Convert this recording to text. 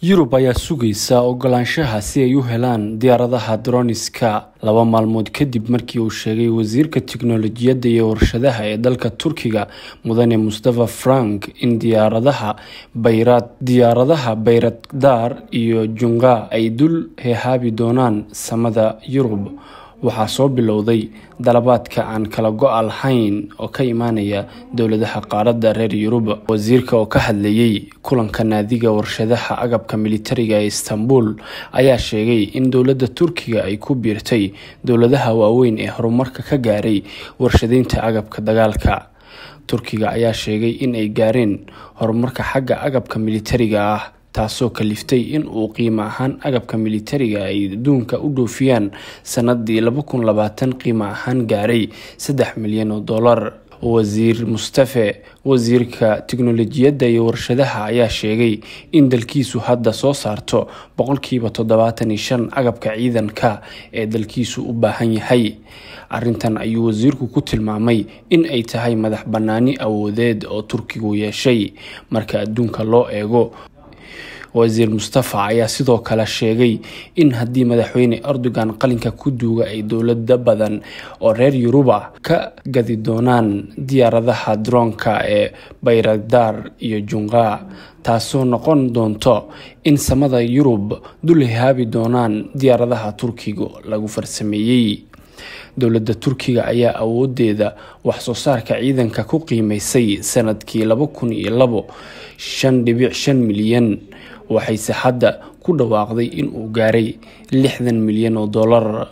yurub ayaa sugaysa ogolaanshaha si ay u helaan diyaaradaha droniska laba maalmood kadib markii uu sheegay wasiirka tiknolojiyadda iyo warshadaha ee dalka turkiga mudane mustafa frank in diyaaradaha bayrad diyaaradaha bayraddaar iyo junqa ay dul hehaabi doonaan samada yurub waxaa soo bilowday dalabaadka aan kala go-a lahayn oo ka imaanaya dowladaha qaaradda reer yurub wasiirka oo ka hadlayey kulanka naadiga warshadaha agabka militariga ee istanbul ayaa sheegay in dowladda turkiga ay ku biirtay dowladaha waaweyn ee horumarka ka gaaray warshadaynta agabka dagaalka turkiga ayaa sheegay in ay gaareen horumarka xagga agabka militariga ah taasoo kaliftay in uu qiimo ahaan agabka militariga ay adduunka u dhoofiyaan sanadii qiimo ahaan gaaray saddex milyan oo dollar wasiir mustafe wasiirka tiknolojiyadda iyo warshadaha ayaa sheegay in dalkiisu hadda soo saarto boqolkiiba toddobaatan iyo shan agabka ciidanka ee dalkiisu u baahan yahay arrintan ayuu wasiirku ku tilmaamay in ay tahay madax bannaani awoodeed oo turkigu yeeshay marka adduunka loo eego wasiir mustafa ayaa sidoo kale sheegay in haddii madaxweyne erdogan qalinka ku duuga ay dowlado badan oo reer yuruba ka gadi doonaan diyaaradaha droonka ee bayrakdaar iyo junqa taasoo noqon doonto in samada yurub dul haabi doonaan diyaaradaha turkiga lagu farsameeyey dowladda turkiga ayaa awooddeeda wax soo saarka ciidanka ku qiimeysay sannadkii laba kun iyo labo shan dhibic shan milyan waxayse hadda ku dhawaaqday inuu gaaray lixdan milyan oo dollar